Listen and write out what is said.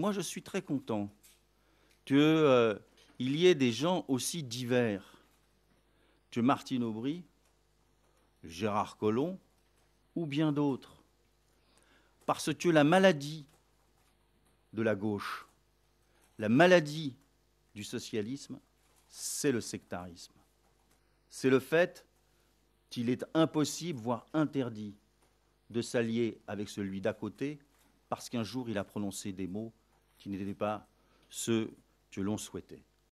Moi, je suis très content qu'il euh, y ait des gens aussi divers que Martine Aubry, Gérard Collomb ou bien d'autres. Parce que la maladie de la gauche, la maladie du socialisme, c'est le sectarisme. C'est le fait qu'il est impossible, voire interdit, de s'allier avec celui d'à côté parce qu'un jour il a prononcé des mots qui n'étaient pas ceux que l'on souhaitait.